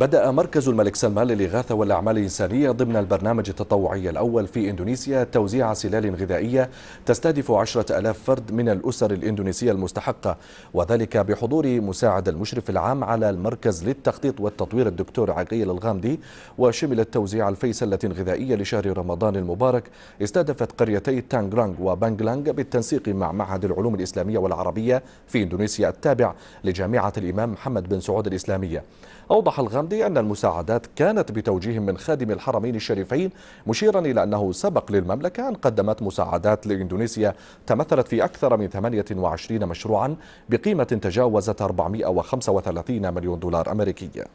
بدأ مركز الملك سلمان للإغاثة والأعمال الإنسانية ضمن البرنامج التطوعي الأول في إندونيسيا توزيع سلال غذائية تستهدف عشرة ألاف فرد من الأسر الإندونيسية المستحقة وذلك بحضور مساعد المشرف العام على المركز للتخطيط والتطوير الدكتور عقيل الغامدي التوزيع الفي الفيسلة غذائية لشهر رمضان المبارك استهدفت قريتي تانغرانغ وبانغلانغ بالتنسيق مع معهد العلوم الإسلامية والعربية في إندونيسيا التابع لجامعة الإمام محمد بن سعود الإسلامية أوضح الغامدي السمرقندي أن المساعدات كانت بتوجيه من خادم الحرمين الشريفين مشيرا إلى أنه سبق للمملكة أن قدمت مساعدات لإندونيسيا تمثلت في أكثر من 28 مشروعا بقيمة تجاوزت 435 مليون دولار أمريكي